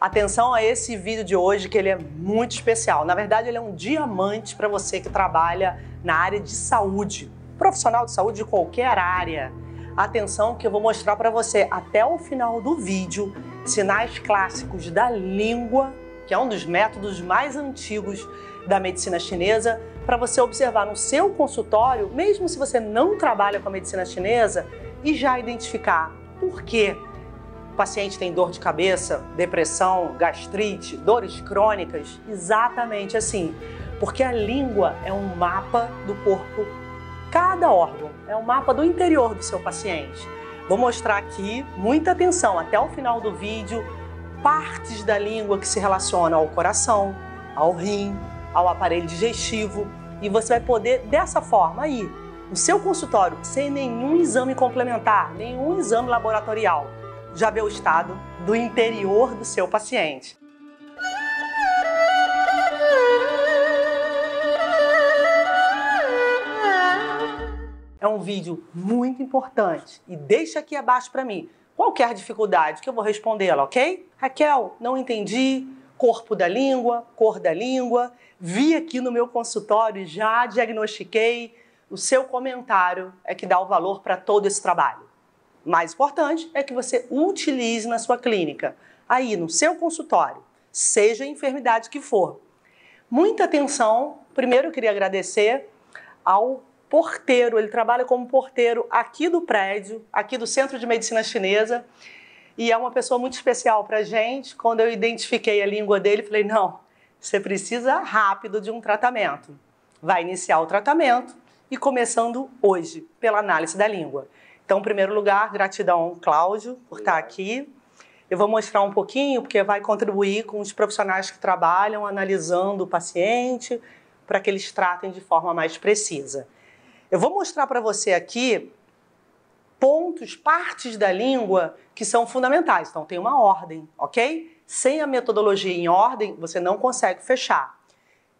Atenção a esse vídeo de hoje que ele é muito especial. Na verdade, ele é um diamante para você que trabalha na área de saúde, profissional de saúde de qualquer área. Atenção que eu vou mostrar para você até o final do vídeo sinais clássicos da língua, que é um dos métodos mais antigos da medicina chinesa, para você observar no seu consultório, mesmo se você não trabalha com a medicina chinesa, e já identificar por quê paciente tem dor de cabeça, depressão, gastrite, dores crônicas, exatamente assim. Porque a língua é um mapa do corpo, cada órgão é um mapa do interior do seu paciente. Vou mostrar aqui, muita atenção até o final do vídeo, partes da língua que se relacionam ao coração, ao rim, ao aparelho digestivo e você vai poder dessa forma aí, no seu consultório, sem nenhum exame complementar, nenhum exame laboratorial já vê o estado do interior do seu paciente. É um vídeo muito importante e deixa aqui abaixo para mim qualquer dificuldade que eu vou respondê-la, ok? Raquel, não entendi, corpo da língua, cor da língua, vi aqui no meu consultório, já diagnostiquei. O seu comentário é que dá o valor para todo esse trabalho mais importante é que você utilize na sua clínica, aí no seu consultório, seja a enfermidade que for. Muita atenção. Primeiro, eu queria agradecer ao porteiro, ele trabalha como porteiro aqui do prédio, aqui do Centro de Medicina Chinesa, e é uma pessoa muito especial para gente. Quando eu identifiquei a língua dele, falei: não, você precisa rápido de um tratamento. Vai iniciar o tratamento e começando hoje pela análise da língua. Então, em primeiro lugar, gratidão, Cláudio, por estar aqui. Eu vou mostrar um pouquinho, porque vai contribuir com os profissionais que trabalham analisando o paciente, para que eles tratem de forma mais precisa. Eu vou mostrar para você aqui pontos, partes da língua que são fundamentais. Então, tem uma ordem, ok? Sem a metodologia em ordem, você não consegue fechar.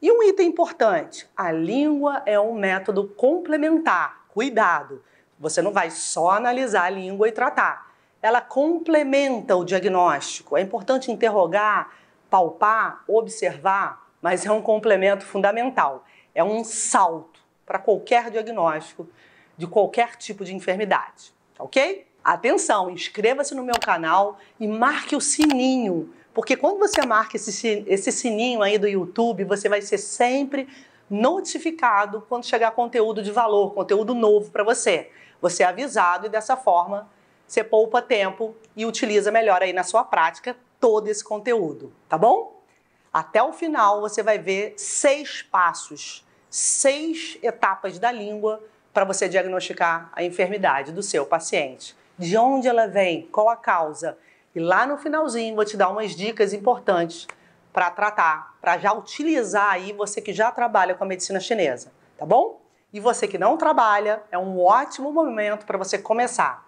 E um item importante: a língua é um método complementar. Cuidado! Você não vai só analisar a língua e tratar. Ela complementa o diagnóstico. É importante interrogar, palpar, observar, mas é um complemento fundamental. É um salto para qualquer diagnóstico de qualquer tipo de enfermidade, ok? Atenção, inscreva-se no meu canal e marque o sininho, porque quando você marca esse, esse sininho aí do YouTube, você vai ser sempre notificado quando chegar conteúdo de valor, conteúdo novo para você. Você é avisado e dessa forma você poupa tempo e utiliza melhor aí na sua prática todo esse conteúdo, tá bom? Até o final você vai ver seis passos, seis etapas da língua para você diagnosticar a enfermidade do seu paciente. De onde ela vem, qual a causa? E lá no finalzinho vou te dar umas dicas importantes para tratar, para já utilizar aí você que já trabalha com a medicina chinesa, tá bom? E você que não trabalha, é um ótimo momento para você começar.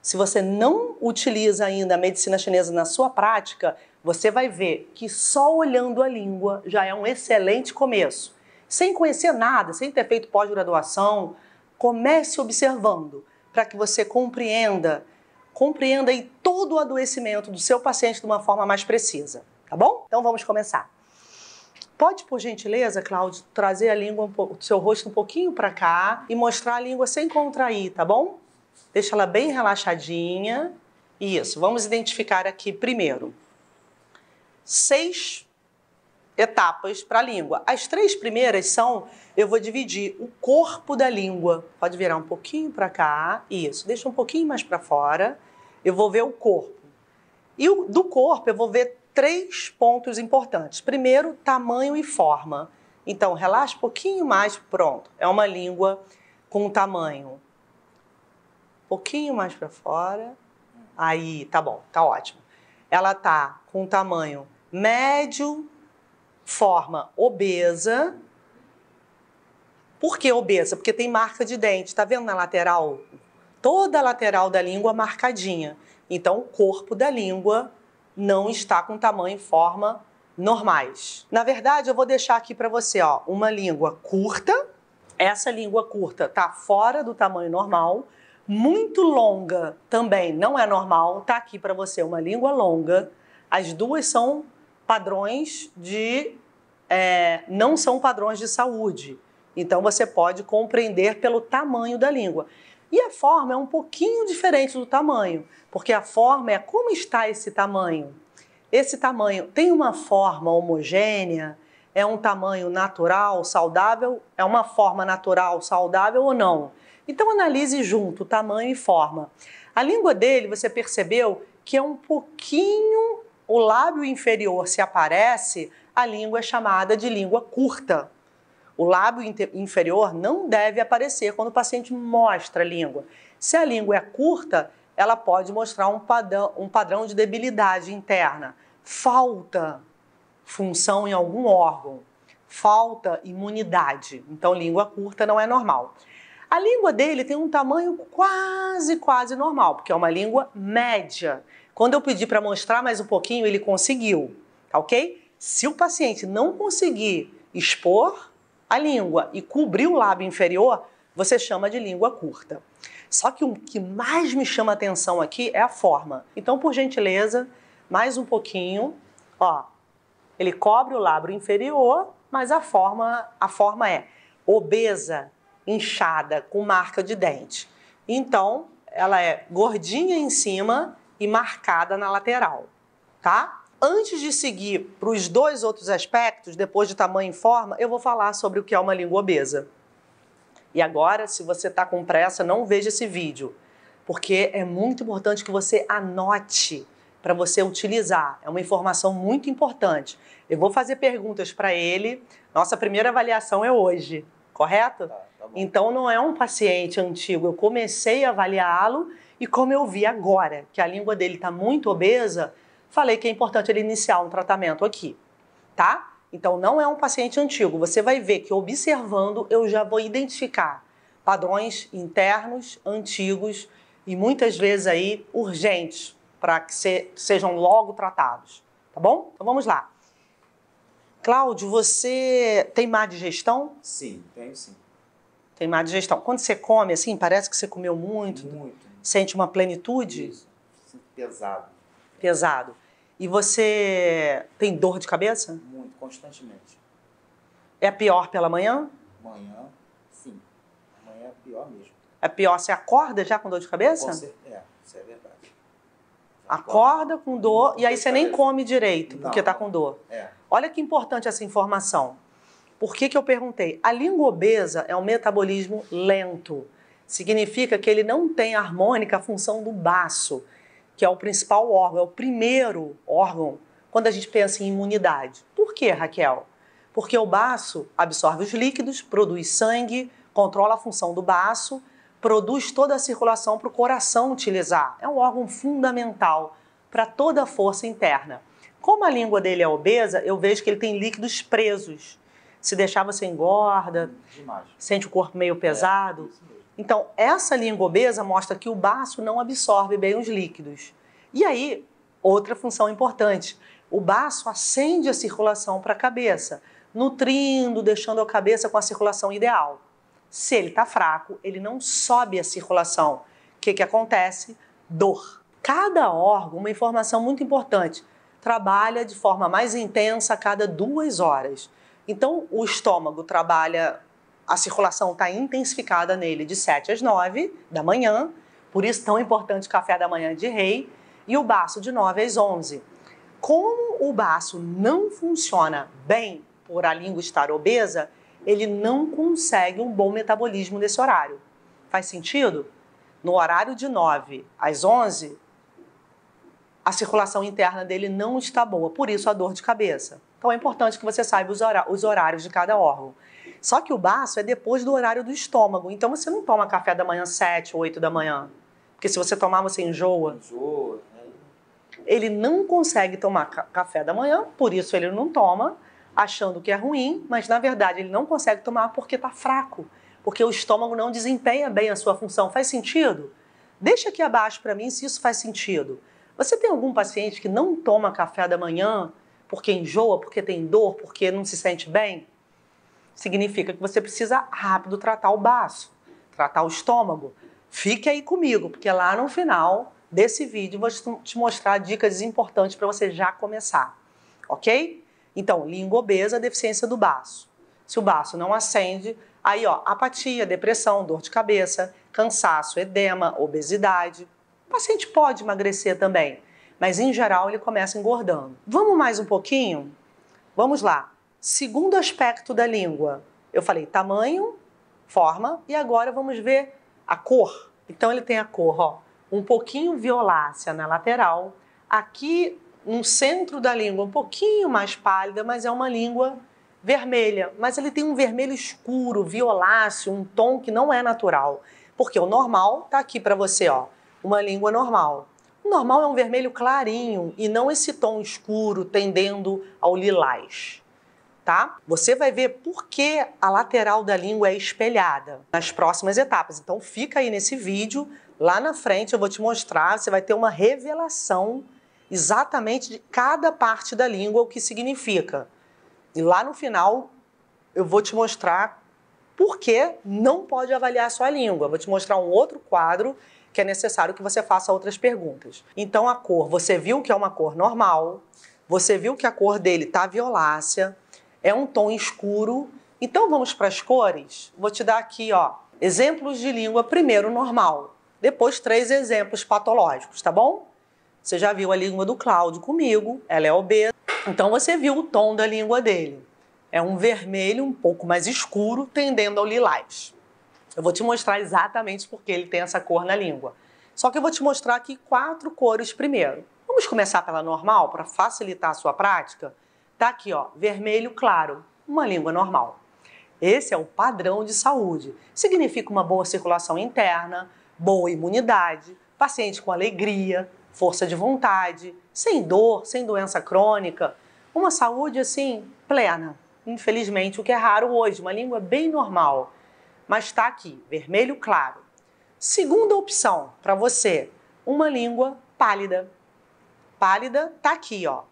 Se você não utiliza ainda a medicina chinesa na sua prática, você vai ver que só olhando a língua já é um excelente começo. Sem conhecer nada, sem ter feito pós-graduação, comece observando para que você compreenda, compreenda aí todo o adoecimento do seu paciente de uma forma mais precisa, tá bom? Então vamos começar. Pode, por gentileza, Cláudio, trazer a língua, o seu rosto um pouquinho para cá e mostrar a língua sem contrair, tá bom? Deixa ela bem relaxadinha. Isso, vamos identificar aqui primeiro. Seis etapas para a língua. As três primeiras são, eu vou dividir o corpo da língua. Pode virar um pouquinho para cá, isso. Deixa um pouquinho mais para fora. Eu vou ver o corpo. E do corpo eu vou ver três pontos importantes. Primeiro, tamanho e forma. Então, relaxa um pouquinho mais, pronto. É uma língua com tamanho um pouquinho mais para fora. Aí, tá bom, tá ótimo. Ela tá com tamanho médio, forma obesa. Por que obesa? Porque tem marca de dente, tá vendo na lateral? Toda a lateral da língua marcadinha. Então, o corpo da língua não está com tamanho e forma normais. Na verdade, eu vou deixar aqui para você, ó, uma língua curta. Essa língua curta tá fora do tamanho normal, muito longa também não é normal, tá aqui para você uma língua longa. As duas são padrões de é, não são padrões de saúde. Então você pode compreender pelo tamanho da língua. E a forma é um pouquinho diferente do tamanho, porque a forma é como está esse tamanho. Esse tamanho tem uma forma homogênea? É um tamanho natural, saudável? É uma forma natural, saudável ou não? Então analise junto tamanho e forma. A língua dele, você percebeu que é um pouquinho o lábio inferior se aparece, a língua é chamada de língua curta. O lábio inferior não deve aparecer quando o paciente mostra a língua. Se a língua é curta, ela pode mostrar um padrão, um padrão de debilidade interna. Falta função em algum órgão, falta imunidade. Então, língua curta não é normal. A língua dele tem um tamanho quase, quase normal, porque é uma língua média. Quando eu pedi para mostrar mais um pouquinho, ele conseguiu, tá ok? Se o paciente não conseguir expor, a língua e cobrir o lábio inferior, você chama de língua curta. Só que o que mais me chama atenção aqui é a forma. Então, por gentileza, mais um pouquinho, ó. Ele cobre o lábio inferior, mas a forma, a forma é obesa, inchada, com marca de dente. Então, ela é gordinha em cima e marcada na lateral, tá? Antes de seguir para os dois outros aspectos, depois de tamanho e forma, eu vou falar sobre o que é uma língua obesa. E agora, se você está com pressa, não veja esse vídeo, porque é muito importante que você anote para você utilizar. É uma informação muito importante. Eu vou fazer perguntas para ele. Nossa primeira avaliação é hoje, correto? Tá, tá então não é um paciente antigo. Eu comecei a avaliá-lo e como eu vi agora que a língua dele está muito obesa, falei que é importante ele iniciar um tratamento aqui, tá? Então não é um paciente antigo. Você vai ver que observando eu já vou identificar padrões internos, antigos e muitas vezes aí urgentes para que se, sejam logo tratados, tá bom? Então vamos lá. Cláudio, você tem má digestão? Sim, tenho sim. Tem má digestão. Quando você come assim, parece que você comeu muito? Muito. Sente uma plenitude? Isso. Sinto pesado. Pesado. E você tem dor de cabeça? Muito, constantemente. É pior pela manhã? Manhã, sim. Amanhã é pior mesmo. É pior, você acorda já com dor de cabeça? É, isso é verdade. Acorda, acorda com dor e aí você nem come direito, não, porque tá com dor. É. Olha que importante essa informação. Por que, que eu perguntei? A língua obesa é um metabolismo lento. Significa que ele não tem harmônica a função do baço que é o principal órgão, é o primeiro órgão quando a gente pensa em imunidade. Por quê, Raquel? Porque o baço absorve os líquidos, produz sangue, controla a função do baço, produz toda a circulação para o coração utilizar. É um órgão fundamental para toda a força interna. Como a língua dele é obesa, eu vejo que ele tem líquidos presos. Se deixar, você engorda, sente o corpo meio pesado. É, então, essa língua obesa mostra que o baço não absorve bem os líquidos. E aí, outra função importante, o baço acende a circulação para a cabeça, nutrindo, deixando a cabeça com a circulação ideal. Se ele está fraco, ele não sobe a circulação. O que, que acontece? Dor. Cada órgão, uma informação muito importante, trabalha de forma mais intensa a cada duas horas. Então, o estômago trabalha a circulação está intensificada nele de 7 às 9 da manhã, por isso tão importante o café da manhã de rei, e o baço de 9 às 11. Como o baço não funciona bem por a língua estar obesa, ele não consegue um bom metabolismo nesse horário. Faz sentido? No horário de 9 às 11, a circulação interna dele não está boa, por isso a dor de cabeça. Então é importante que você saiba os horários de cada órgão. Só que o baço é depois do horário do estômago. Então você não toma café da manhã 7, 8 da manhã. Porque se você tomar, você enjoa. Enjoa. Né? Ele não consegue tomar ca café da manhã, por isso ele não toma, achando que é ruim, mas na verdade ele não consegue tomar porque está fraco. Porque o estômago não desempenha bem a sua função. Faz sentido? Deixa aqui abaixo para mim se isso faz sentido. Você tem algum paciente que não toma café da manhã porque enjoa, porque tem dor, porque não se sente bem? significa que você precisa rápido tratar o baço, tratar o estômago. Fique aí comigo, porque lá no final desse vídeo vou te mostrar dicas importantes para você já começar, ok? Então, língua obesa, deficiência do baço. Se o baço não acende, aí ó, apatia, depressão, dor de cabeça, cansaço, edema, obesidade. O paciente pode emagrecer também, mas em geral ele começa engordando. Vamos mais um pouquinho? Vamos lá. Segundo aspecto da língua, eu falei tamanho, forma e agora vamos ver a cor. Então ele tem a cor, ó, um pouquinho violácea na lateral, aqui no centro da língua um pouquinho mais pálida, mas é uma língua vermelha, mas ele tem um vermelho escuro, violáceo, um tom que não é natural, porque o normal tá aqui para você, ó, uma língua normal. O normal é um vermelho clarinho e não esse tom escuro tendendo ao lilás tá? Você vai ver por que a lateral da língua é espelhada nas próximas etapas. Então fica aí nesse vídeo, lá na frente eu vou te mostrar, você vai ter uma revelação exatamente de cada parte da língua o que significa. E lá no final eu vou te mostrar por que não pode avaliar só a língua. Vou te mostrar um outro quadro que é necessário que você faça outras perguntas. Então a cor, você viu que é uma cor normal, você viu que a cor dele tá violácea, é um tom escuro. Então vamos para as cores? Vou te dar aqui, ó, exemplos de língua primeiro normal, depois três exemplos patológicos, tá bom? Você já viu a língua do Cláudio comigo, ela é obesa. Então você viu o tom da língua dele. É um vermelho um pouco mais escuro, tendendo ao lilás. Eu vou te mostrar exatamente porque ele tem essa cor na língua. Só que eu vou te mostrar aqui quatro cores primeiro. Vamos começar pela normal para facilitar a sua prática? Tá aqui, ó, vermelho claro, uma língua normal. Esse é o padrão de saúde. Significa uma boa circulação interna, boa imunidade, paciente com alegria, força de vontade, sem dor, sem doença crônica, uma saúde assim plena. Infelizmente, o que é raro hoje, uma língua bem normal. Mas está aqui, vermelho claro. Segunda opção para você, uma língua pálida. Pálida tá aqui, ó,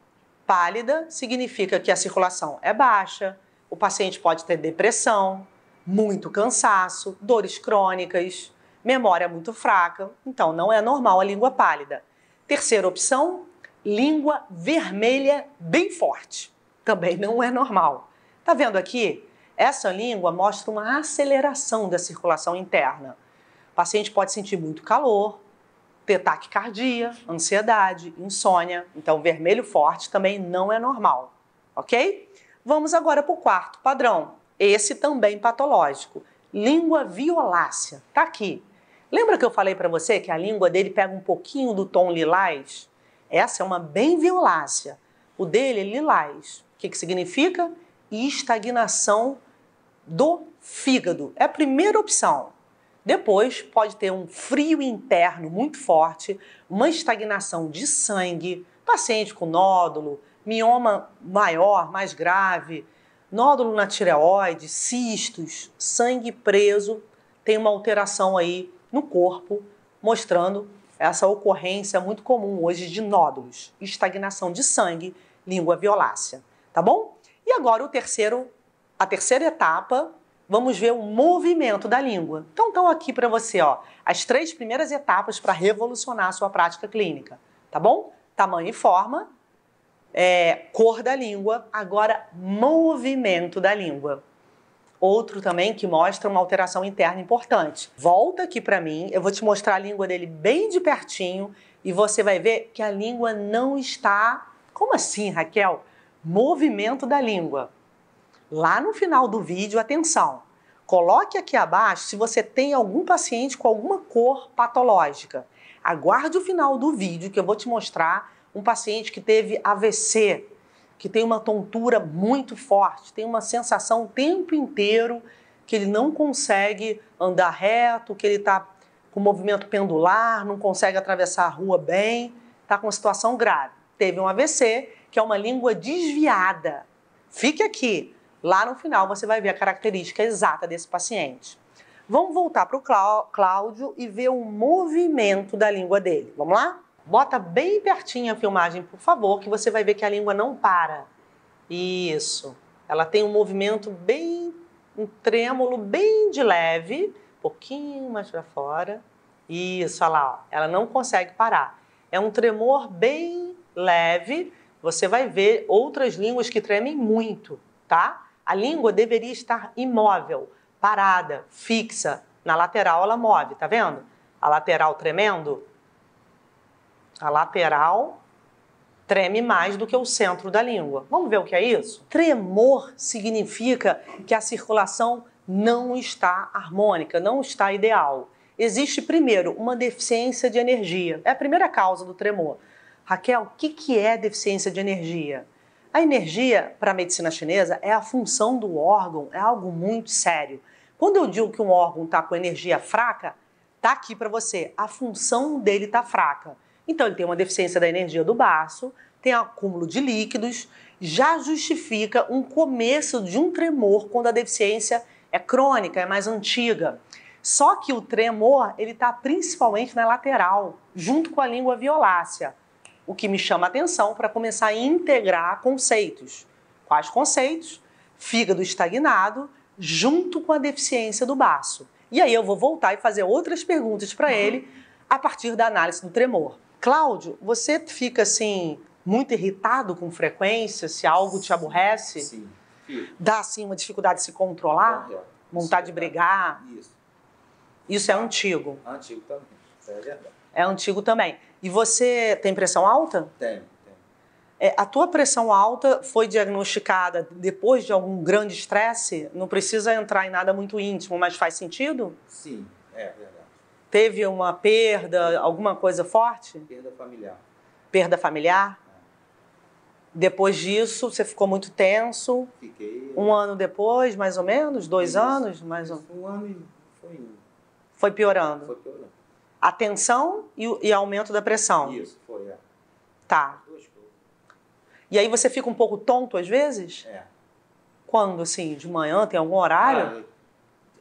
Pálida significa que a circulação é baixa, o paciente pode ter depressão, muito cansaço, dores crônicas, memória muito fraca, então não é normal a língua pálida. Terceira opção, língua vermelha bem forte. Também não é normal. Tá vendo aqui? Essa língua mostra uma aceleração da circulação interna. O paciente pode sentir muito calor, ter taquicardia, ansiedade, insônia. Então, vermelho forte também não é normal, ok? Vamos agora para o quarto padrão, esse também patológico. Língua violácea, tá aqui. Lembra que eu falei para você que a língua dele pega um pouquinho do tom lilás? Essa é uma bem violácea. O dele é lilás. O que, que significa? Estagnação do fígado. É a primeira opção. Depois pode ter um frio interno muito forte, uma estagnação de sangue, paciente com nódulo, mioma maior, mais grave, nódulo na tireoide, cistos, sangue preso, tem uma alteração aí no corpo, mostrando essa ocorrência muito comum hoje de nódulos, estagnação de sangue, língua violácea, tá bom? E agora o terceiro, a terceira etapa vamos ver o movimento da língua. Então, estão aqui para você ó, as três primeiras etapas para revolucionar a sua prática clínica, tá bom? Tamanho e forma, é, cor da língua, agora movimento da língua. Outro também que mostra uma alteração interna importante. Volta aqui para mim, eu vou te mostrar a língua dele bem de pertinho e você vai ver que a língua não está. Como assim, Raquel? Movimento da língua lá no final do vídeo, atenção, coloque aqui abaixo se você tem algum paciente com alguma cor patológica. Aguarde o final do vídeo que eu vou te mostrar um paciente que teve AVC, que tem uma tontura muito forte, tem uma sensação o tempo inteiro que ele não consegue andar reto, que ele está com movimento pendular, não consegue atravessar a rua bem, está com uma situação grave. Teve um AVC, que é uma língua desviada. Fique aqui, Lá no final você vai ver a característica exata desse paciente. Vamos voltar para o Cláudio e ver o movimento da língua dele. Vamos lá? Bota bem pertinho a filmagem, por favor, que você vai ver que a língua não para. Isso. Ela tem um movimento bem, um trêmulo bem de leve, um pouquinho mais para fora. Isso, olha lá, ó. ela não consegue parar. É um tremor bem leve. Você vai ver outras línguas que tremem muito, tá? A língua deveria estar imóvel, parada, fixa. Na lateral ela move, tá vendo? A lateral tremendo. A lateral treme mais do que o centro da língua. Vamos ver o que é isso? Tremor significa que a circulação não está harmônica, não está ideal. Existe, primeiro, uma deficiência de energia. É a primeira causa do tremor. Raquel, o que, que é deficiência de energia? A energia, para a medicina chinesa, é a função do órgão, é algo muito sério. Quando eu digo que um órgão está com energia fraca, está aqui para você. A função dele está fraca. Então, ele tem uma deficiência da energia do baço, tem acúmulo de líquidos, já justifica um começo de um tremor quando a deficiência é crônica, é mais antiga. Só que o tremor ele está principalmente na lateral, junto com a língua violácea o que me chama a atenção para começar a integrar conceitos. Quais conceitos? Fígado estagnado junto com a deficiência do baço. E aí eu vou voltar e fazer outras perguntas para uhum. ele a partir da análise do tremor. Cláudio, você fica assim muito irritado com frequência, se algo te aborrece? Sim. Sim. Dá assim uma dificuldade de se controlar? Correto. Vontade Sim, de brigar? É. Isso. Isso é antigo. Antigo também. Isso é verdade. É antigo também. E você tem pressão alta? Tenho. É, a tua pressão alta foi diagnosticada depois de algum grande estresse? Não precisa entrar em nada muito íntimo, mas faz sentido? Sim, é verdade. Teve uma perda, alguma coisa forte? Perda familiar. Perda familiar? É. Depois disso, você ficou muito tenso? Fiquei. Um ano depois, mais ou menos? Dois Isso. anos? Mais ou... Um ano e foi indo. Foi piorando? Foi piorando. A tensão e, e aumento da pressão. Isso, foi, é. Tá. E aí você fica um pouco tonto às vezes? É. Quando, assim, de manhã, tem algum horário? Ah,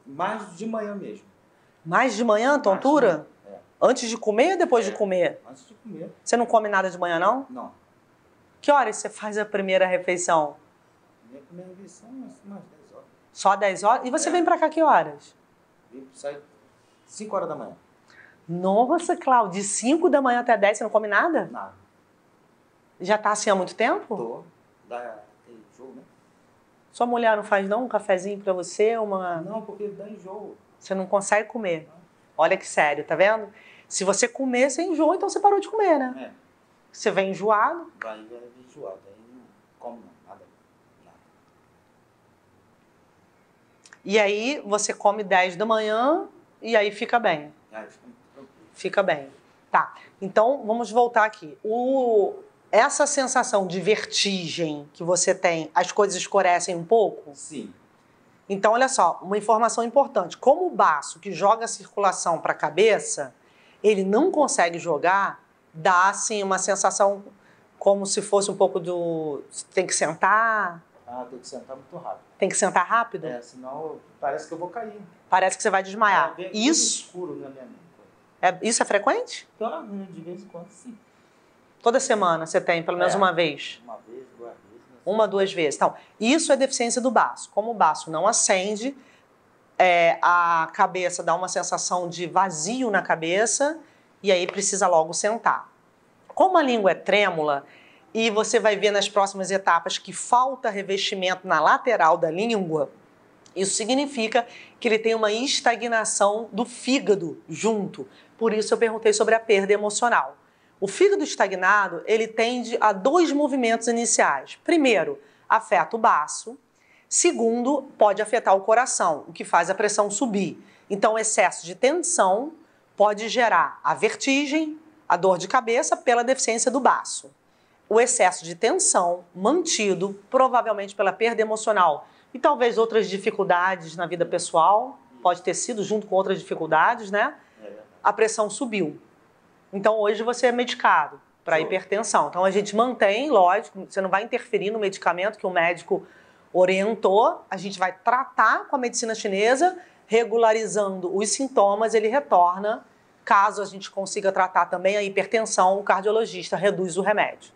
mais de manhã mesmo. Mais de manhã, tontura? De manhã. É. Antes de comer ou depois é. de comer? Antes de comer. Você não come nada de manhã, não? É, não. Que horas você faz a primeira refeição? Minha primeira refeição é assim, umas 10 horas. Só 10 horas? E você é. vem pra cá que horas? Eu saio 5 horas da manhã. Nossa, Cláudio, de 5 da manhã até 10 você não come nada? Nada. Já tá assim há muito tempo? Tô. Dá, tem jogo, né? Sua mulher não faz não um cafezinho para você, uma... Não, porque dá enjoo. Você não consegue comer. Não. Olha que sério, tá vendo? Se você comer, você enjoa, então você parou de comer, né? É. Você vem enjoado. Vai, vai enjoado, aí não come nada, nada. E aí você come 10 da manhã e aí fica bem. Aí fica fica bem. Tá. Então, vamos voltar aqui. O, essa sensação de vertigem que você tem, as coisas escurecem um pouco? Sim. Então, olha só, uma informação importante. Como o baço que joga a circulação para a cabeça, ele não consegue jogar, dá assim uma sensação como se fosse um pouco do. Tem que sentar. Ah, tem que sentar muito rápido. Tem que sentar rápido? É, senão parece que eu vou cair. Parece que você vai desmaiar. É, Isso. escuro na minha mente. É, isso é frequente? Claro, né? de vez em quando, sim. Toda semana você tem, pelo menos é, uma vez? Uma vez, duas vezes. Né? Uma, duas vezes. Então, isso é deficiência do baço. Como o baço não acende, é, a cabeça dá uma sensação de vazio na cabeça e aí precisa logo sentar. Como a língua é trêmula, e você vai ver nas próximas etapas que falta revestimento na lateral da língua, isso significa que ele tem uma estagnação do fígado junto. Por isso eu perguntei sobre a perda emocional. O fígado estagnado, ele tende a dois movimentos iniciais. Primeiro, afeta o baço. Segundo, pode afetar o coração, o que faz a pressão subir. Então, excesso de tensão pode gerar a vertigem, a dor de cabeça pela deficiência do baço. O excesso de tensão mantido, provavelmente pela perda emocional, e talvez outras dificuldades na vida pessoal, pode ter sido junto com outras dificuldades, né? É. A pressão subiu. Então hoje você é medicado para hipertensão. Então a gente mantém, lógico, você não vai interferir no medicamento que o médico orientou, a gente vai tratar com a medicina chinesa, regularizando os sintomas, ele retorna. Caso a gente consiga tratar também a hipertensão, o cardiologista reduz o remédio,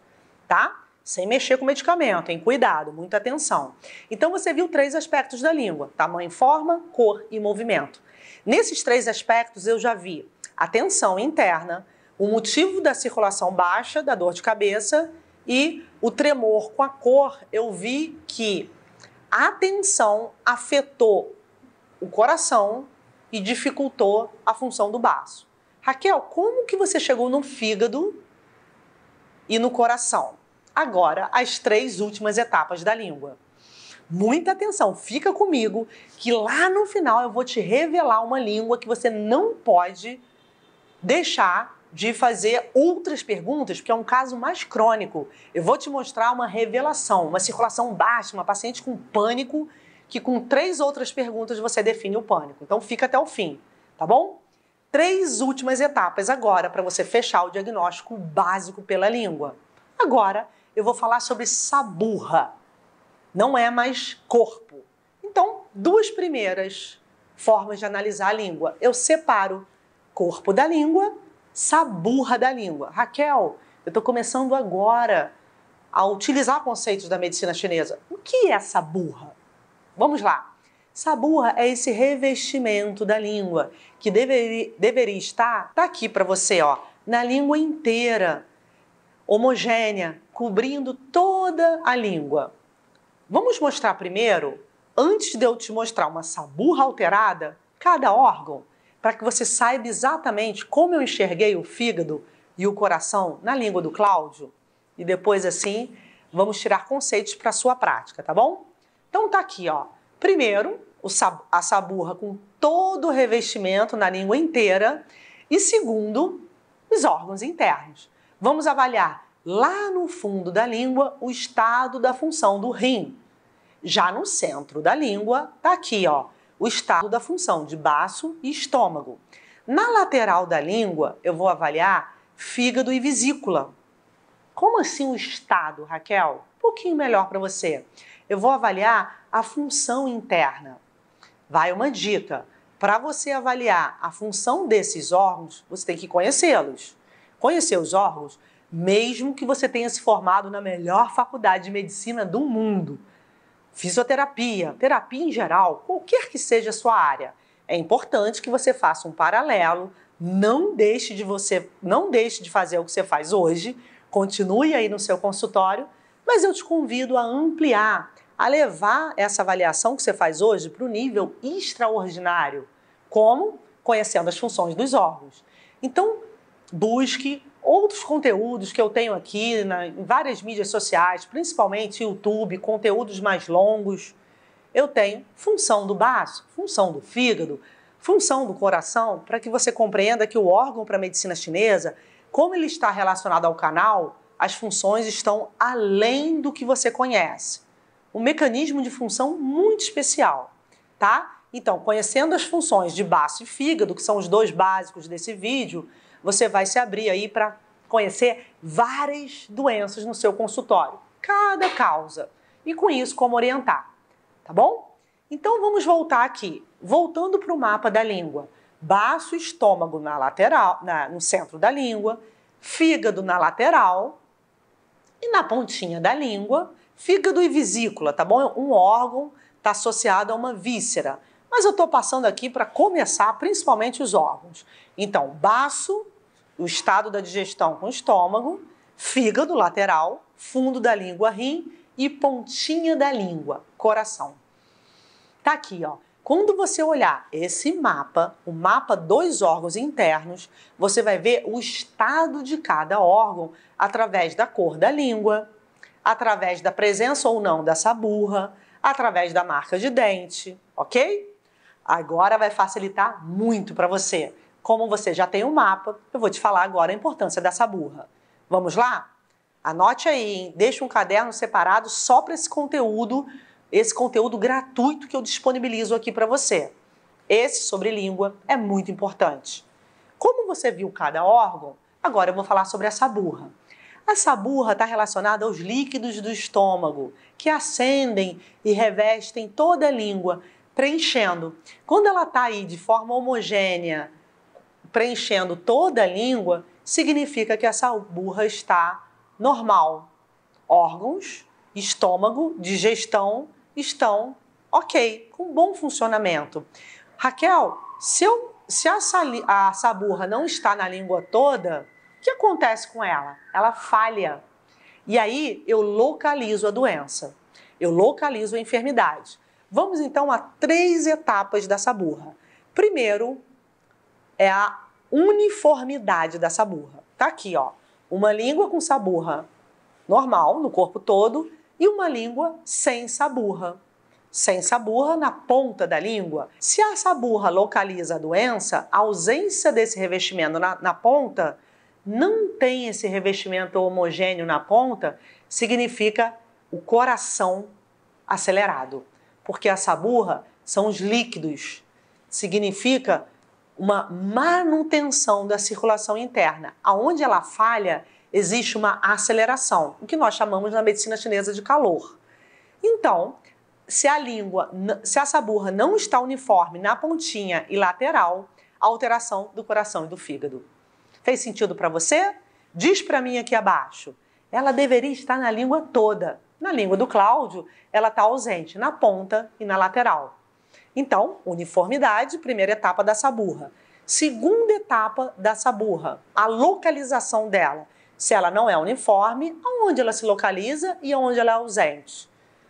tá? sem mexer com medicamento, em cuidado, muita atenção. Então você viu três aspectos da língua: tamanho, forma, cor e movimento. Nesses três aspectos eu já vi a tensão interna, o motivo da circulação baixa, da dor de cabeça e o tremor com a cor. Eu vi que a tensão afetou o coração e dificultou a função do baço. Raquel, como que você chegou no fígado e no coração? agora as três últimas etapas da língua. Muita atenção, fica comigo que lá no final eu vou te revelar uma língua que você não pode deixar de fazer outras perguntas, porque é um caso mais crônico. Eu vou te mostrar uma revelação, uma circulação baixa, uma paciente com pânico, que com três outras perguntas você define o pânico. Então fica até o fim, tá bom? Três últimas etapas agora para você fechar o diagnóstico básico pela língua. Agora eu vou falar sobre saburra. Não é mais corpo. Então, duas primeiras formas de analisar a língua. Eu separo corpo da língua, saburra da língua. Raquel, eu estou começando agora a utilizar conceitos da medicina chinesa. O que é saburra? Vamos lá. Saburra é esse revestimento da língua que deveria, deveria estar, tá aqui para você, ó, na língua inteira homogênea, cobrindo toda a língua. Vamos mostrar primeiro, antes de eu te mostrar uma saburra alterada, cada órgão, para que você saiba exatamente como eu enxerguei o fígado e o coração na língua do Cláudio. E depois, assim, vamos tirar conceitos para a sua prática, tá bom? Então tá aqui, ó. Primeiro, sab a saburra com todo o revestimento na língua inteira. E segundo, os órgãos internos vamos avaliar lá no fundo da língua o estado da função do rim. Já no centro da língua está aqui, ó, o estado da função de baço e estômago. Na lateral da língua, eu vou avaliar fígado e vesícula. Como assim o estado, Raquel? Um pouquinho melhor para você. Eu vou avaliar a função interna. Vai uma dica: para você avaliar a função desses órgãos, você tem que conhecê-los conhecer os órgãos, mesmo que você tenha se formado na melhor faculdade de medicina do mundo. Fisioterapia, terapia em geral, qualquer que seja a sua área, é importante que você faça um paralelo, não deixe de você, não deixe de fazer o que você faz hoje, continue aí no seu consultório, mas eu te convido a ampliar, a levar essa avaliação que você faz hoje para o nível extraordinário, como conhecendo as funções dos órgãos. Então, busque outros conteúdos que eu tenho aqui na, em várias mídias sociais, principalmente YouTube, conteúdos mais longos. Eu tenho função do baço, função do fígado, função do coração, para que você compreenda que o órgão para a medicina chinesa, como ele está relacionado ao canal, as funções estão além do que você conhece. Um mecanismo de função muito especial, tá? Então, conhecendo as funções de baço e fígado, que são os dois básicos desse vídeo, você vai se abrir aí para conhecer várias doenças no seu consultório, cada causa, e com isso como orientar, tá bom? Então vamos voltar aqui, voltando para o mapa da língua. Baço e estômago na lateral, na, no centro da língua, fígado na lateral e na pontinha da língua, fígado e vesícula, tá bom? É um órgão está associado a uma víscera. Mas eu estou passando aqui para começar principalmente os órgãos. Então, baço, o estado da digestão com o estômago, fígado lateral, fundo da língua, rim e pontinha da língua, coração. Tá aqui, ó. Quando você olhar esse mapa, o mapa dos órgãos internos, você vai ver o estado de cada órgão através da cor da língua, através da presença ou não dessa burra, através da marca de dente, ok? Agora vai facilitar muito para você. Como você já tem um mapa, eu vou te falar agora a importância dessa burra. Vamos lá? Anote aí, hein? deixa um caderno separado só para esse conteúdo, esse conteúdo gratuito que eu disponibilizo aqui para você. Esse sobre língua é muito importante. Como você viu cada órgão, agora eu vou falar sobre essa burra. Essa burra está relacionada aos líquidos do estômago, que acendem e revestem toda a língua preenchendo. Quando ela está aí de forma homogênea, preenchendo toda a língua, significa que essa burra está normal. Órgãos, estômago, digestão estão ok, com bom funcionamento. Raquel, se, eu, se essa, a, essa burra não está na língua toda, o que acontece com ela? Ela falha. E aí eu localizo a doença, eu localizo a enfermidade. Vamos então a três etapas dessa burra. Primeiro é a uniformidade dessa burra. Tá aqui, ó, uma língua com saburra normal no corpo todo e uma língua sem saburra. Sem saburra na ponta da língua. Se a saburra localiza a doença, a ausência desse revestimento na, na ponta não tem esse revestimento homogêneo na ponta, significa o coração acelerado porque a saburra são os líquidos. Significa uma manutenção da circulação interna. Aonde ela falha, existe uma aceleração, o que nós chamamos na medicina chinesa de calor. Então, se a língua, se essa burra não está uniforme na pontinha e lateral, alteração do coração e do fígado. Fez sentido para você? Diz para mim aqui abaixo. Ela deveria estar na língua toda. Na língua do Cláudio, ela está ausente na ponta e na lateral. Então, uniformidade, primeira etapa da saburra. Segunda etapa da saburra, a localização dela. Se ela não é uniforme, aonde ela se localiza e aonde ela é ausente.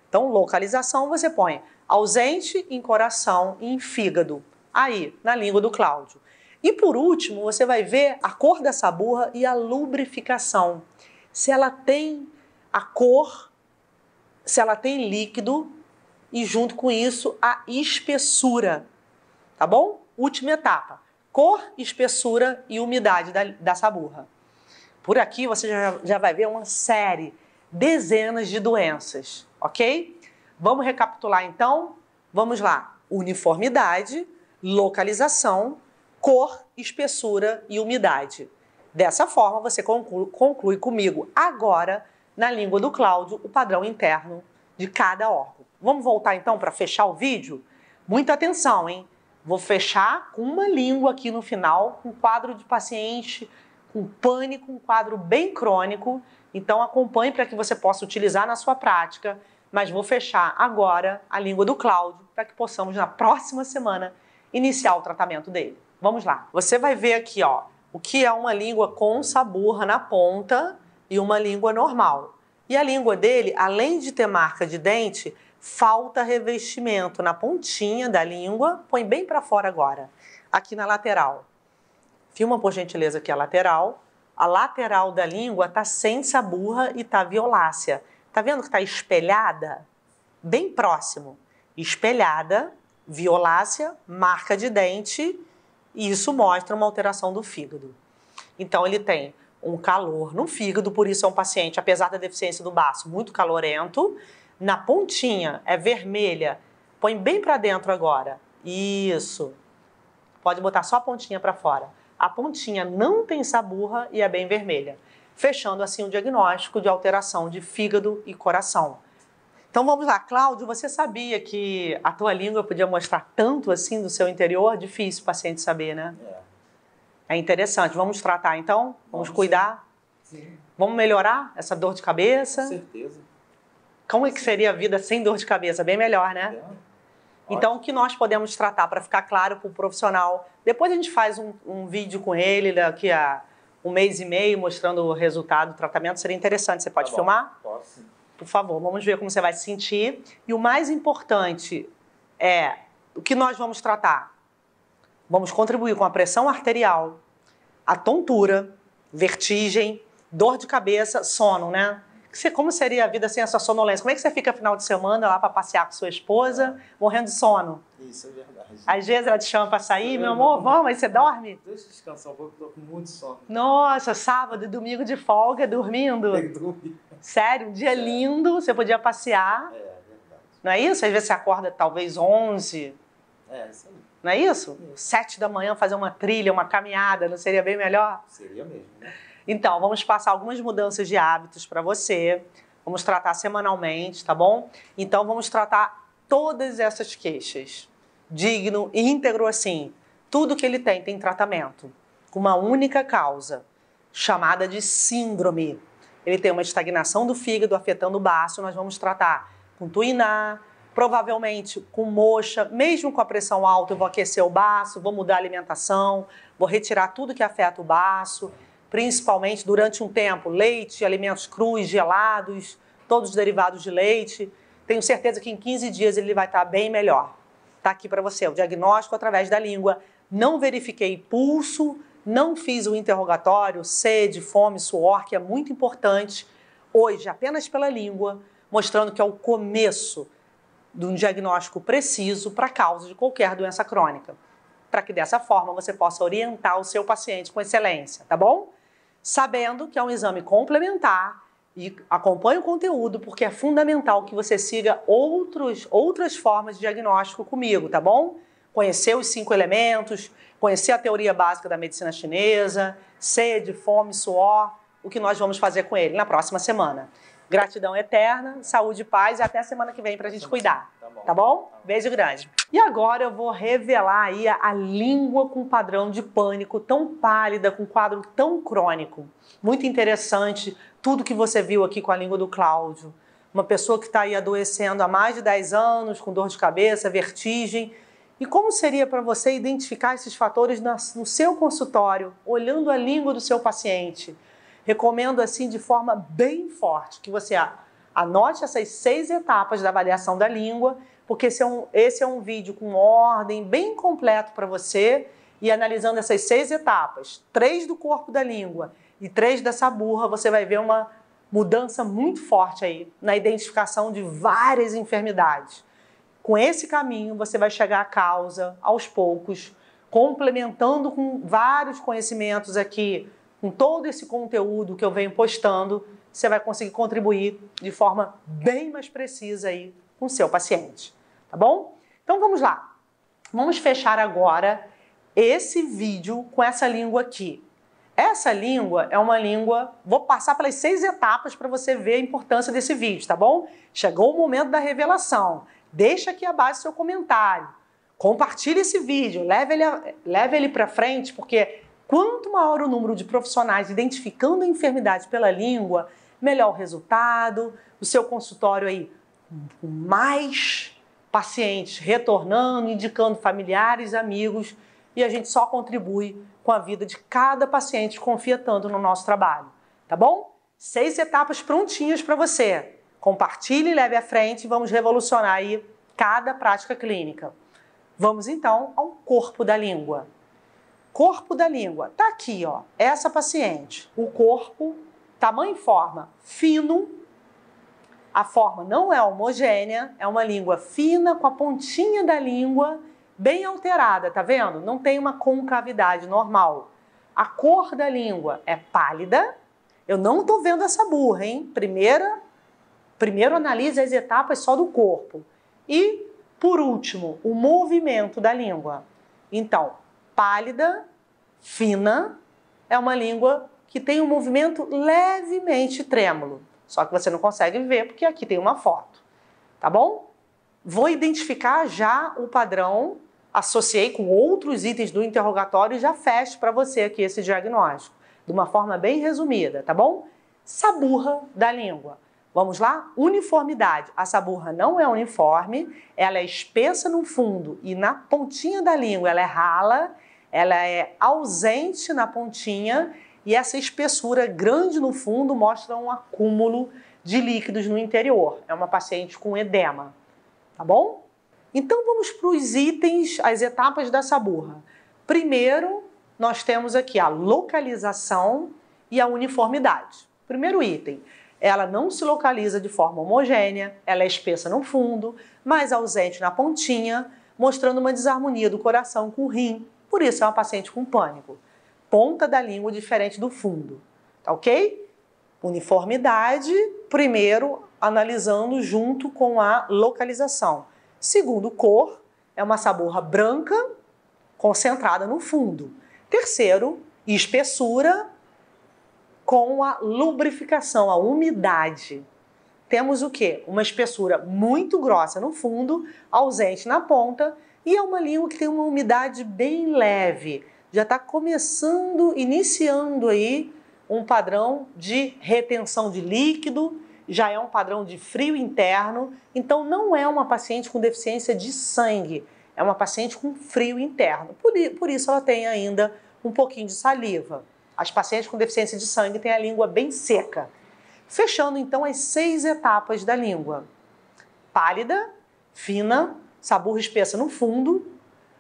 Então, localização você põe ausente em coração e em fígado, aí, na língua do Cláudio. E por último, você vai ver a cor da saburra e a lubrificação. Se ela tem a cor se ela tem líquido e junto com isso a espessura, tá bom? Última etapa, cor, espessura e umidade da, dessa saburra. Por aqui você já, já vai ver uma série, dezenas de doenças, ok? Vamos recapitular então? Vamos lá, uniformidade, localização, cor, espessura e umidade. Dessa forma, você conclui, conclui comigo agora na língua do Cláudio o padrão interno de cada órgão. Vamos voltar então para fechar o vídeo? Muita atenção, hein? Vou fechar com uma língua aqui no final, com um quadro de paciente com pânico, um quadro bem crônico. Então acompanhe para que você possa utilizar na sua prática. Mas vou fechar agora a língua do Cláudio para que possamos na próxima semana iniciar o tratamento dele. Vamos lá. Você vai ver aqui, ó, o que é uma língua com saburra na ponta e uma língua normal. E a língua dele, além de ter marca de dente, falta revestimento na pontinha da língua, põe bem para fora agora, aqui na lateral. Filma por gentileza aqui a lateral. A lateral da língua tá sem saburra e tá violácea. Tá vendo que tá espelhada? Bem próximo. Espelhada, violácea, marca de dente, e isso mostra uma alteração do fígado. Então ele tem um calor no fígado, por isso é um paciente, apesar da deficiência do baço, muito calorento. Na pontinha é vermelha. Põe bem para dentro agora. Isso. Pode botar só a pontinha para fora. A pontinha não tem saburra e é bem vermelha, fechando assim o diagnóstico de alteração de fígado e coração. Então vamos lá, Cláudio, você sabia que a tua língua podia mostrar tanto assim do seu interior? Difícil o paciente saber, né? É. É interessante. Vamos tratar então? Vamos, Vamos cuidar? Sim. Sim. Vamos melhorar essa dor de cabeça? Com certeza. Como é que seria a vida sem dor de cabeça? Bem melhor, né? É. Então, o que nós podemos tratar para ficar claro para o profissional? Depois a gente faz um, um vídeo com ele daqui a um mês e meio mostrando o resultado do tratamento. Seria interessante. Você pode tá filmar? Posso. Por favor, vamos ver como você vai se sentir. E o mais importante é o que nós vamos tratar? vamos contribuir com a pressão arterial, a tontura, vertigem, dor de cabeça, sono, né? Como seria a vida sem a sua sonolência? Como é que você fica final de semana lá para passear com sua esposa, morrendo de sono? Isso é verdade. Às vezes ela te chama para sair, é meu amor, vamos, aí você dorme? Deixa eu descansar um pouco, tô com muito sono. Nossa, sábado e domingo de folga, dormindo. Tem que dormir. Sério, um dia é. lindo, você podia passear. É, é verdade. Não é isso? Às vezes você acorda talvez 11. É, isso aí. Não é isso? Sete da manhã fazer uma trilha, uma caminhada, não seria bem melhor? Seria mesmo. Né? Então, vamos passar algumas mudanças de hábitos para você. Vamos tratar semanalmente, tá bom? Então, vamos tratar todas essas queixas. Digno, e íntegro assim. Tudo que ele tem tem tratamento. Com uma única causa, chamada de síndrome. Ele tem uma estagnação do fígado afetando o baço. Nós vamos tratar com tuiná, provavelmente com moxa, mesmo com a pressão alta, eu vou aquecer o baço, vou mudar a alimentação, vou retirar tudo que afeta o baço, principalmente durante um tempo, leite, alimentos crus, gelados, todos os derivados de leite. Tenho certeza que em 15 dias ele vai estar bem melhor. Está aqui para você o diagnóstico através da língua. Não verifiquei pulso, não fiz o interrogatório, sede, fome, suor, que é muito importante hoje apenas pela língua, mostrando que é o começo de um diagnóstico preciso para a causa de qualquer doença crônica, para que dessa forma você possa orientar o seu paciente com excelência, tá bom? Sabendo que é um exame complementar e acompanhe o conteúdo porque é fundamental que você siga outros, outras formas de diagnóstico comigo, tá bom? Conhecer os cinco elementos, conhecer a teoria básica da medicina chinesa, sede, fome, suor, o que nós vamos fazer com ele na próxima semana. Gratidão eterna, saúde e paz e até semana que vem para a gente cuidar. Tá, tá bom. Beijo grande. E agora eu vou revelar aí a, a língua com padrão de pânico tão pálida, com quadro tão crônico. Muito interessante tudo que você viu aqui com a língua do Cláudio. Uma pessoa que está aí adoecendo há mais de 10 anos, com dor de cabeça, vertigem. E como seria para você identificar esses fatores no seu consultório, olhando a língua do seu paciente? recomendo assim de forma bem forte que você anote essas seis etapas da avaliação da língua, porque esse é um, esse é um vídeo com ordem bem completo para você e analisando essas seis etapas, três do corpo da língua e três dessa burra, você vai ver uma mudança muito forte aí na identificação de várias enfermidades. Com esse caminho, você vai chegar à causa aos poucos, complementando com vários conhecimentos aqui com todo esse conteúdo que eu venho postando, você vai conseguir contribuir de forma bem mais precisa aí com o seu paciente, tá bom? Então vamos lá. Vamos fechar agora esse vídeo com essa língua aqui. Essa língua é uma língua. Vou passar pelas seis etapas para você ver a importância desse vídeo, tá bom? Chegou o momento da revelação. Deixa aqui abaixo seu comentário. Compartilhe esse vídeo, leve ele, leve ele para frente, porque Quanto maior o número de profissionais identificando a enfermidade pela língua, melhor o resultado, o seu consultório aí com mais pacientes retornando, indicando familiares, amigos, e a gente só contribui com a vida de cada paciente, confia tanto no nosso trabalho, tá bom? Seis etapas prontinhas para você. Compartilhe, leve à frente e vamos revolucionar aí cada prática clínica. Vamos então ao corpo da língua. Corpo da língua. Tá aqui, ó. Essa paciente, o corpo, tamanho e forma fino. A forma não é homogênea, é uma língua fina com a pontinha da língua bem alterada, tá vendo? Não tem uma concavidade normal. A cor da língua é pálida. Eu não tô vendo essa burra, hein? Primeira, primeiro analise as etapas só do corpo. E, por último, o movimento da língua. Então, pálida, fina, é uma língua que tem um movimento levemente trêmulo. Só que você não consegue ver porque aqui tem uma foto, tá bom? Vou identificar já o padrão, associei com outros itens do interrogatório e já fecho para você aqui esse diagnóstico, de uma forma bem resumida, tá bom? Saburra da língua. Vamos lá? Uniformidade. A saburra não é uniforme, ela é espessa no fundo e na pontinha da língua ela é rala ela é ausente na pontinha e essa espessura grande no fundo mostra um acúmulo de líquidos no interior. É uma paciente com edema, tá bom? Então vamos para os itens, as etapas dessa burra. Primeiro, nós temos aqui a localização e a uniformidade. Primeiro item, ela não se localiza de forma homogênea, ela é espessa no fundo, mas ausente na pontinha, mostrando uma desarmonia do coração com o rim, por isso é uma paciente com pânico. Ponta da língua diferente do fundo, tá ok? Uniformidade, primeiro, analisando junto com a localização. Segundo, cor, é uma saborra branca concentrada no fundo. Terceiro, espessura com a lubrificação, a umidade. Temos o que? Uma espessura muito grossa no fundo, ausente na ponta e é uma língua que tem uma umidade bem leve, já está começando, iniciando aí um padrão de retenção de líquido, já é um padrão de frio interno, então não é uma paciente com deficiência de sangue, é uma paciente com frio interno. Por, isso ela tem ainda um pouquinho de saliva. As pacientes com deficiência de sangue têm a língua bem seca. Fechando então as seis etapas da língua: pálida, fina, saburra espessa no fundo,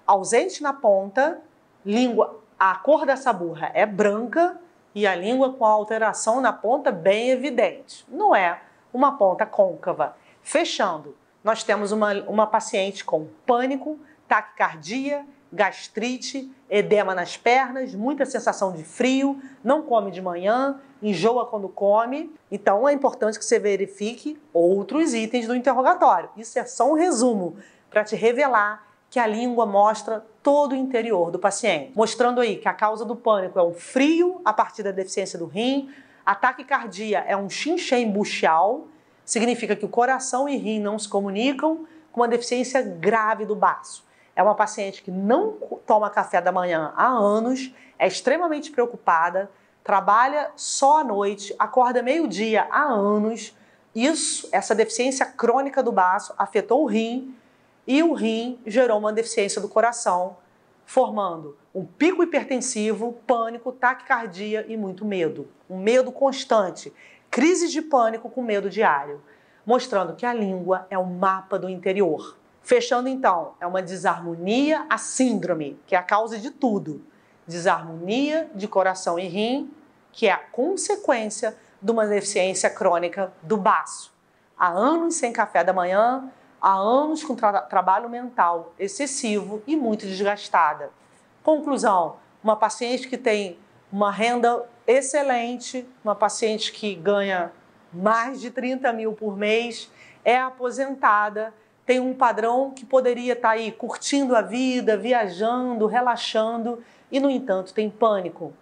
ausente na ponta, língua, a cor da saburra é branca e a língua com a alteração na ponta bem evidente. Não é uma ponta côncava. Fechando, nós temos uma, uma paciente com pânico, taquicardia, gastrite, edema nas pernas, muita sensação de frio, não come de manhã, enjoa quando come. Então é importante que você verifique outros itens do interrogatório. Isso é só um resumo para te revelar que a língua mostra todo o interior do paciente, mostrando aí que a causa do pânico é o frio a partir da deficiência do rim, a taquicardia é um xinxém buchial, significa que o coração e rim não se comunicam com uma deficiência grave do baço. É uma paciente que não toma café da manhã há anos, é extremamente preocupada, trabalha só à noite, acorda meio-dia há anos. Isso, essa deficiência crônica do baço, afetou o rim e o rim gerou uma deficiência do coração, formando um pico hipertensivo, pânico, taquicardia e muito medo. Um medo constante, crises de pânico com medo diário, mostrando que a língua é o mapa do interior. Fechando então, é uma desarmonia a síndrome, que é a causa de tudo. Desarmonia de coração e rim, que é a consequência de uma deficiência crônica do baço. Há anos sem café da manhã, há anos com tra trabalho mental excessivo e muito desgastada. Conclusão: uma paciente que tem uma renda excelente, uma paciente que ganha mais de 30 mil por mês, é aposentada, tem um padrão que poderia estar tá aí curtindo a vida, viajando, relaxando e, no entanto, tem pânico,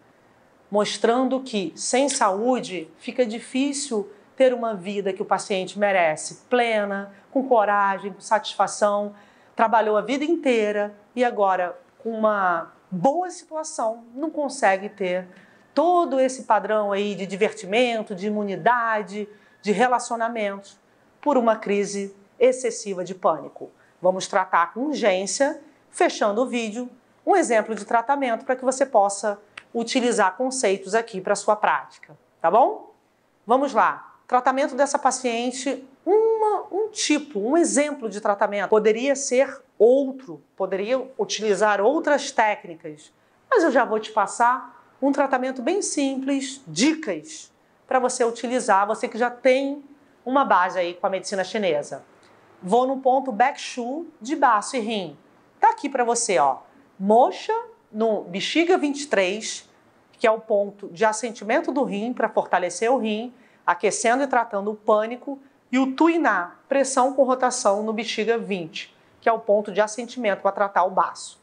mostrando que sem saúde fica difícil ter uma vida que o paciente merece, plena, com coragem, com satisfação. Trabalhou a vida inteira e agora, com uma boa situação, não consegue ter todo esse padrão aí de divertimento, de imunidade, de relacionamento, por uma crise excessiva de pânico. Vamos tratar com urgência, fechando o vídeo, um exemplo de tratamento para que você possa utilizar conceitos aqui para sua prática, tá bom? Vamos lá tratamento dessa paciente, uma, um tipo, um exemplo de tratamento poderia ser outro, poderia utilizar outras técnicas. Mas eu já vou te passar um tratamento bem simples, dicas para você utilizar, você que já tem uma base aí com a medicina chinesa. Vou no ponto back shu de baço e rim. Tá aqui para você, ó. Moxa no bexiga 23, que é o ponto de assentimento do rim para fortalecer o rim aquecendo e tratando o pânico, e o tuiná, pressão com rotação no bexiga 20, que é o ponto de assentimento para tratar o baço.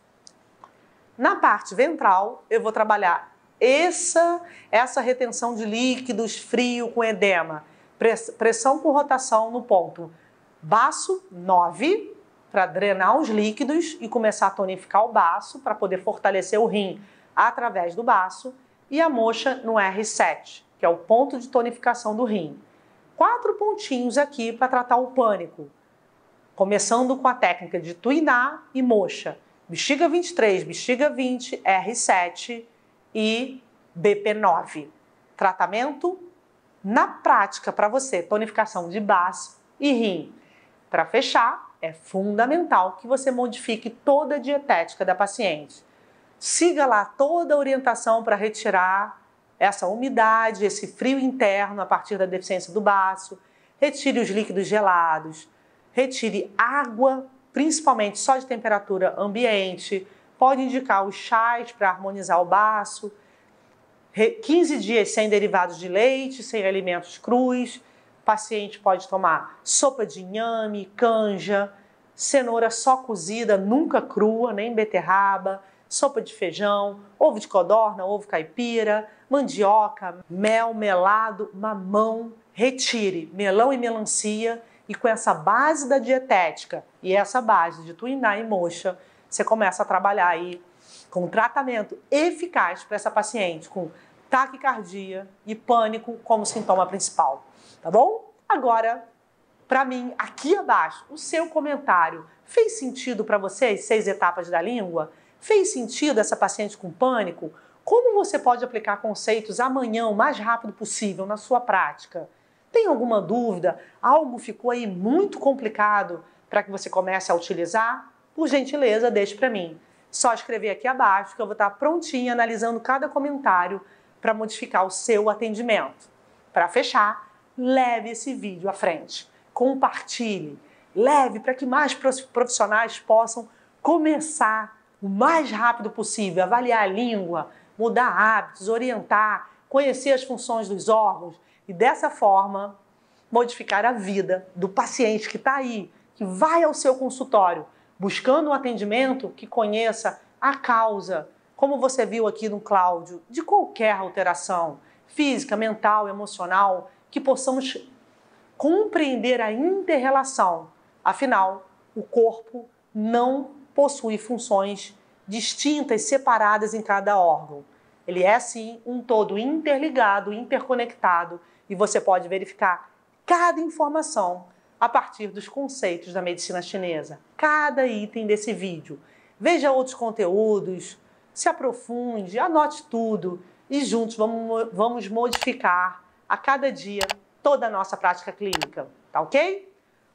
Na parte ventral, eu vou trabalhar essa, essa retenção de líquidos, frio com edema, pressão com rotação no ponto baço 9, para drenar os líquidos e começar a tonificar o baço, para poder fortalecer o rim através do baço, e a mocha no R7, que é o ponto de tonificação do rim. Quatro pontinhos aqui para tratar o pânico. Começando com a técnica de tuiná e moxa. Bexiga 23, bexiga 20, R7 e BP9. Tratamento na prática para você, tonificação de baço e rim. Para fechar, é fundamental que você modifique toda a dietética da paciente. Siga lá toda a orientação para retirar essa umidade, esse frio interno a partir da deficiência do baço, retire os líquidos gelados, retire água, principalmente só de temperatura ambiente, pode indicar os chás para harmonizar o baço, 15 dias sem derivados de leite, sem alimentos crus, o paciente pode tomar sopa de inhame, canja, cenoura só cozida, nunca crua, nem beterraba, sopa de feijão, ovo de codorna, ovo caipira, mandioca, mel, melado, mamão, retire melão e melancia e com essa base da dietética e essa base de tuiná e moxa, você começa a trabalhar aí com um tratamento eficaz para essa paciente com taquicardia e pânico como sintoma principal, tá bom? Agora, para mim, aqui abaixo, o seu comentário fez sentido para vocês seis etapas da língua? Fez sentido essa paciente com pânico? Como você pode aplicar conceitos amanhã o mais rápido possível na sua prática? Tem alguma dúvida? Algo ficou aí muito complicado para que você comece a utilizar? Por gentileza, deixe para mim. Só escrever aqui abaixo que eu vou estar tá prontinha analisando cada comentário para modificar o seu atendimento. Para fechar, leve esse vídeo à frente, compartilhe, leve para que mais profissionais possam começar o mais rápido possível, avaliar a língua, mudar hábitos, orientar, conhecer as funções dos órgãos e dessa forma modificar a vida do paciente que está aí, que vai ao seu consultório buscando um atendimento que conheça a causa, como você viu aqui no Cláudio, de qualquer alteração física, mental, emocional, que possamos compreender a inter-relação. Afinal, o corpo não possui funções distintas, separadas em cada órgão. Ele é, sim, um todo interligado, interconectado, e você pode verificar cada informação a partir dos conceitos da medicina chinesa, cada item desse vídeo. Veja outros conteúdos, se aprofunde, anote tudo e juntos vamos, vamos modificar a cada dia toda a nossa prática clínica, tá ok?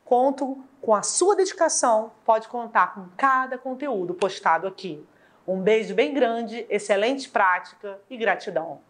Conto com a sua dedicação, pode contar com cada conteúdo postado aqui. Um beijo bem grande, excelente prática e gratidão.